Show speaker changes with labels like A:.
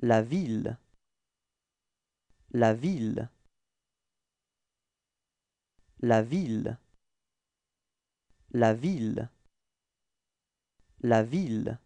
A: La ville. La ville. La ville. La ville. La ville.